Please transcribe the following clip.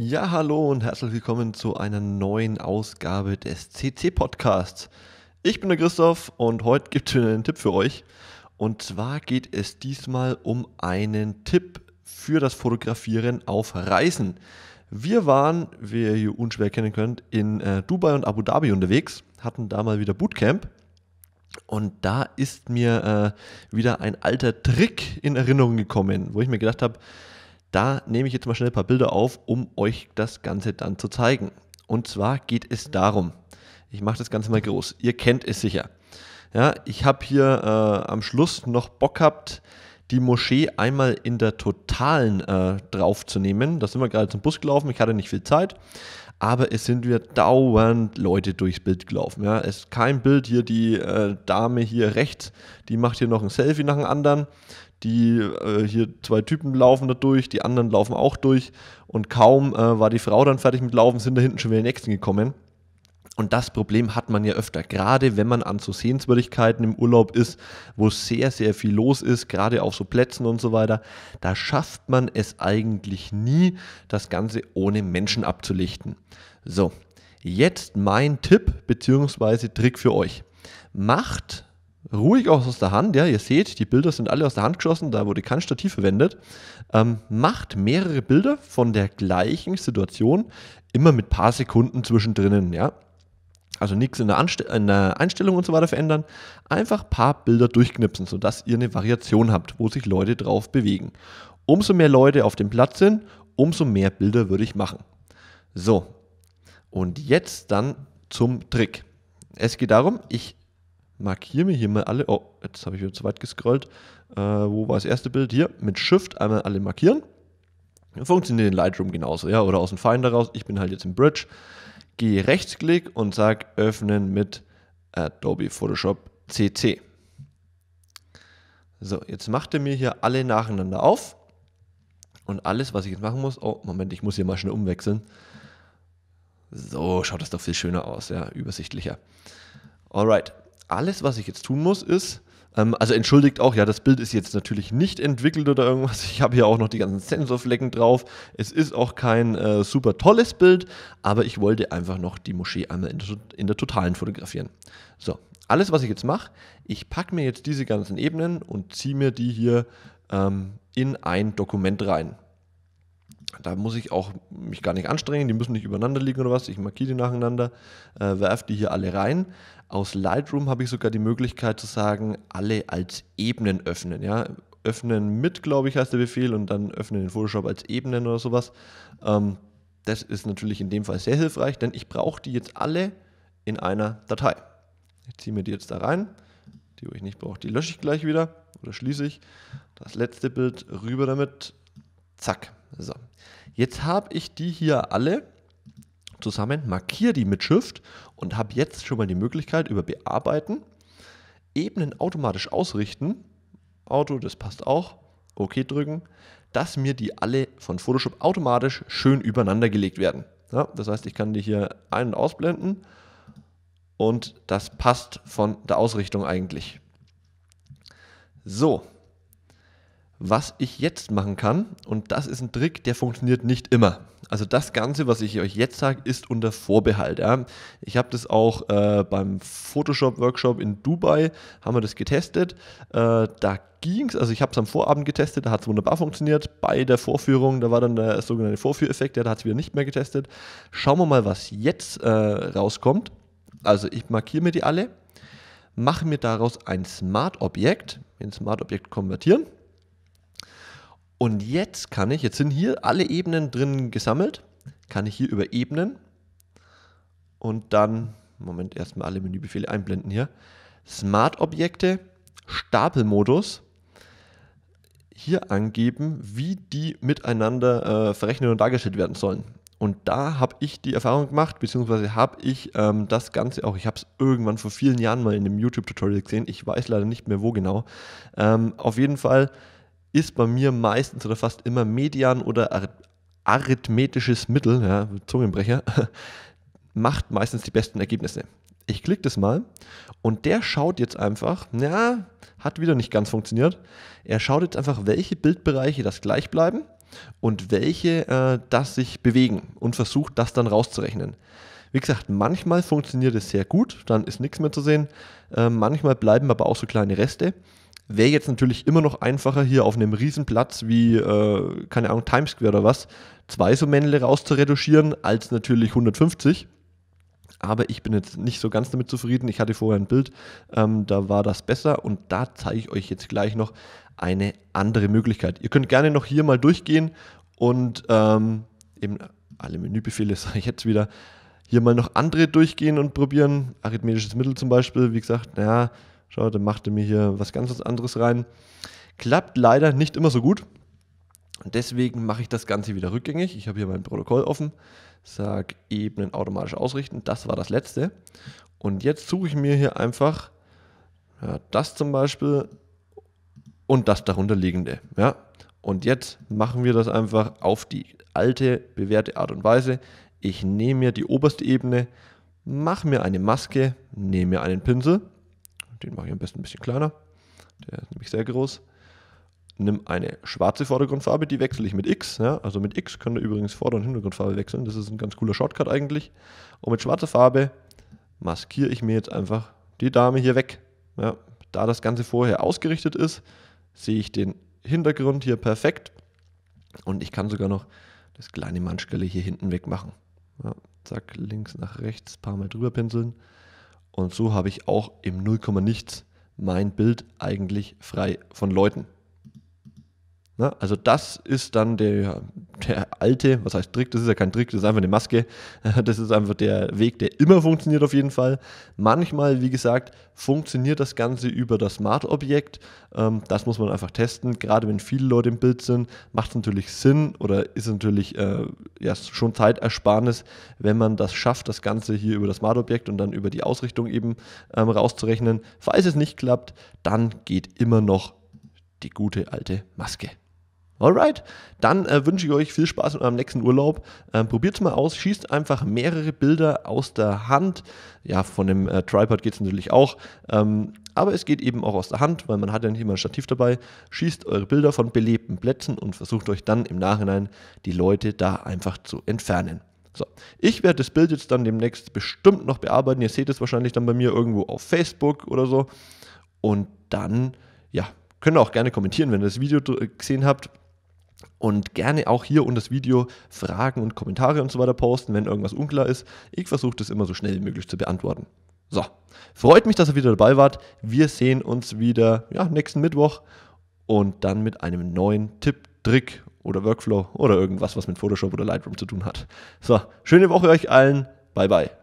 Ja, hallo und herzlich willkommen zu einer neuen Ausgabe des CC Podcasts. Ich bin der Christoph und heute gibt es einen Tipp für euch. Und zwar geht es diesmal um einen Tipp für das Fotografieren auf Reisen. Wir waren, wie ihr hier unschwer kennen könnt, in äh, Dubai und Abu Dhabi unterwegs, hatten da mal wieder Bootcamp. Und da ist mir äh, wieder ein alter Trick in Erinnerung gekommen, wo ich mir gedacht habe, da nehme ich jetzt mal schnell ein paar Bilder auf, um euch das Ganze dann zu zeigen. Und zwar geht es darum, ich mache das Ganze mal groß, ihr kennt es sicher. Ja, ich habe hier äh, am Schluss noch Bock gehabt, die Moschee einmal in der totalen äh, draufzunehmen. Da sind wir gerade zum Bus gelaufen, ich hatte nicht viel Zeit aber es sind wir dauernd Leute durchs Bild gelaufen. Ja. Es ist kein Bild hier, die äh, Dame hier rechts, die macht hier noch ein Selfie nach dem anderen die äh, hier zwei Typen laufen da durch, die anderen laufen auch durch und kaum äh, war die Frau dann fertig mit Laufen, sind da hinten schon wieder die Nächsten gekommen. Und das Problem hat man ja öfter, gerade wenn man an so Sehenswürdigkeiten im Urlaub ist, wo sehr, sehr viel los ist, gerade auf so Plätzen und so weiter. Da schafft man es eigentlich nie, das Ganze ohne Menschen abzulichten. So, jetzt mein Tipp bzw. Trick für euch. Macht ruhig auch aus der Hand, ja, ihr seht, die Bilder sind alle aus der Hand geschossen, da wurde kein Stativ verwendet, ähm, macht mehrere Bilder von der gleichen Situation, immer mit paar Sekunden zwischendrin, ja. Also nichts in, in, der Einstellung und so weiter verändern, einfach paar Bilder durchknipsen, sodass ihr eine Variation habt, wo sich Leute drauf bewegen. Umso mehr Leute auf dem Platz sind, umso mehr Bilder würde ich machen. So, und jetzt dann zum Trick. Es geht darum, ich markiere mir hier mal alle. Oh, jetzt habe ich wieder zu weit gescrollt. Äh, wo war das erste Bild? Hier, mit Shift einmal alle markieren. Funktioniert in Lightroom genauso, ja, oder aus dem Finder raus. Ich bin halt jetzt im Bridge. Gehe rechtsklick und sage öffnen mit Adobe Photoshop CC. So, jetzt macht er mir hier alle nacheinander auf. Und alles, was ich jetzt machen muss, oh, Moment, ich muss hier mal schnell umwechseln. So schaut das doch viel schöner aus, ja, übersichtlicher. Alright, alles, was ich jetzt tun muss, ist, ähm, also entschuldigt auch, ja, das Bild ist jetzt natürlich nicht entwickelt oder irgendwas. Ich habe hier auch noch die ganzen Sensorflecken drauf. Es ist auch kein äh, super tolles Bild, aber ich wollte einfach noch die Moschee einmal in der, in der Totalen fotografieren. So, alles, was ich jetzt mache, ich packe mir jetzt diese ganzen Ebenen und ziehe mir die hier ähm, in ein Dokument rein. Da muss ich auch mich gar nicht anstrengen, die müssen nicht übereinander liegen oder was. Ich markiere die nacheinander, äh, werfe die hier alle rein. Aus Lightroom habe ich sogar die Möglichkeit zu sagen, alle als Ebenen öffnen. Ja? Öffnen mit, glaube ich, heißt der Befehl und dann öffnen in Photoshop als Ebenen oder sowas. Ähm, das ist natürlich in dem Fall sehr hilfreich, denn ich brauche die jetzt alle in einer Datei. Ich ziehe mir die jetzt da rein. Die, wo ich nicht brauche, die lösche ich gleich wieder oder schließe ich. Das letzte Bild rüber damit, Zack. So. Jetzt habe ich die hier alle zusammen, markiere die mit Shift und habe jetzt schon mal die Möglichkeit über Bearbeiten, Ebenen automatisch ausrichten. Auto, das passt auch. OK drücken, dass mir die alle von Photoshop automatisch schön übereinander gelegt werden. Ja, das heißt, ich kann die hier ein- und ausblenden und das passt von der Ausrichtung eigentlich. So, was ich jetzt machen kann. Und das ist ein Trick, der funktioniert nicht immer. Also das Ganze, was ich euch jetzt sage, ist unter Vorbehalt. Ja. Ich habe das auch äh, beim Photoshop-Workshop in Dubai, haben wir das getestet. Äh, da ging es, also ich habe es am Vorabend getestet, da hat es wunderbar funktioniert. Bei der Vorführung, da war dann der sogenannte Vorführeffekt, ja, da hat es wieder nicht mehr getestet. Schauen wir mal, was jetzt äh, rauskommt. Also ich markiere mir die alle, mache mir daraus ein Smart-Objekt, in Smart-Objekt konvertieren und jetzt kann ich, jetzt sind hier alle Ebenen drin gesammelt, kann ich hier über Ebenen und dann, Moment, erstmal alle Menübefehle einblenden hier. Smart-Objekte, Stapelmodus, hier angeben, wie die miteinander äh, verrechnet und dargestellt werden sollen. Und da habe ich die Erfahrung gemacht, beziehungsweise habe ich ähm, das Ganze auch, ich habe es irgendwann vor vielen Jahren mal in einem YouTube-Tutorial gesehen, ich weiß leider nicht mehr wo genau. Ähm, auf jeden Fall ist bei mir meistens oder fast immer Median oder arithmetisches Mittel, ja, Zungenbrecher, macht meistens die besten Ergebnisse. Ich klicke das mal und der schaut jetzt einfach, na, hat wieder nicht ganz funktioniert. Er schaut jetzt einfach, welche Bildbereiche das gleich bleiben und welche äh, das sich bewegen und versucht das dann rauszurechnen. Wie gesagt, manchmal funktioniert es sehr gut, dann ist nichts mehr zu sehen. Äh, manchmal bleiben aber auch so kleine Reste. Wäre jetzt natürlich immer noch einfacher, hier auf einem Riesenplatz wie, äh, keine Ahnung, Times Square oder was, zwei so Männle rauszuretuschieren, als natürlich 150. Aber ich bin jetzt nicht so ganz damit zufrieden. Ich hatte vorher ein Bild, ähm, da war das besser und da zeige ich euch jetzt gleich noch eine andere Möglichkeit. Ihr könnt gerne noch hier mal durchgehen und ähm, eben alle Menübefehle sage ich jetzt wieder, hier mal noch andere durchgehen und probieren. Arithmetisches Mittel zum Beispiel, wie gesagt, naja, Schaut, dann machte mir hier was ganz anderes rein. Klappt leider nicht immer so gut. Deswegen mache ich das Ganze wieder rückgängig. Ich habe hier mein Protokoll offen, sage Ebenen automatisch ausrichten. Das war das letzte. Und jetzt suche ich mir hier einfach ja, das zum Beispiel und das darunterliegende. Ja? Und jetzt machen wir das einfach auf die alte, bewährte Art und Weise. Ich nehme mir die oberste Ebene, mache mir eine Maske, nehme mir einen Pinsel den mache ich am besten ein bisschen kleiner. Der ist nämlich sehr groß. Nimm eine schwarze Vordergrundfarbe, die wechsle ich mit X. Ja? Also mit X könnt ihr übrigens Vorder- und Hintergrundfarbe wechseln. Das ist ein ganz cooler Shortcut eigentlich. Und mit schwarzer Farbe maskiere ich mir jetzt einfach die Dame hier weg. Ja? Da das Ganze vorher ausgerichtet ist, sehe ich den Hintergrund hier perfekt. Und ich kann sogar noch das kleine Manschkelle hier hinten wegmachen. Ja, zack, links nach rechts, paar Mal drüber pinseln. Und so habe ich auch im 0, nichts mein Bild eigentlich frei von Leuten. Ne? Also das ist dann der, der alte, was heißt Trick, das ist ja kein Trick, das ist einfach eine Maske. Das ist einfach der Weg, der immer funktioniert auf jeden Fall. Manchmal, wie gesagt, funktioniert das Ganze über das Smart-Objekt. Ähm, das muss man einfach testen. Gerade wenn viele Leute im Bild sind, macht es natürlich Sinn oder ist natürlich äh, ja, schon Zeitersparnis, wenn man das schafft, das Ganze hier über das Smart-Objekt und dann über die Ausrichtung eben ähm, rauszurechnen. Falls es nicht klappt, dann geht immer noch die gute alte Maske. Alright, dann äh, wünsche ich euch viel Spaß mit eurem nächsten Urlaub. Ähm, es mal aus, schießt einfach mehrere Bilder aus der Hand. Ja, von dem äh, Tripod es natürlich auch, ähm, aber es geht eben auch aus der Hand, weil man hat ja nicht immer ein Stativ dabei. Schießt eure Bilder von belebten Plätzen und versucht euch dann im Nachhinein die Leute da einfach zu entfernen. So, ich werde das Bild jetzt dann demnächst bestimmt noch bearbeiten. Ihr seht es wahrscheinlich dann bei mir irgendwo auf Facebook oder so. Und dann, ja, könnt ihr auch gerne kommentieren, wenn ihr das Video äh, gesehen habt und gerne auch hier unter das Video Fragen und Kommentare und so weiter posten, wenn irgendwas unklar ist. Ich versuche das immer so schnell wie möglich zu beantworten. So, freut mich, dass ihr wieder dabei wart. Wir sehen uns wieder ja, nächsten Mittwoch und dann mit einem neuen Tipp, Trick oder Workflow oder irgendwas, was mit Photoshop oder Lightroom zu tun hat. So, schöne Woche euch allen. Bye, bye.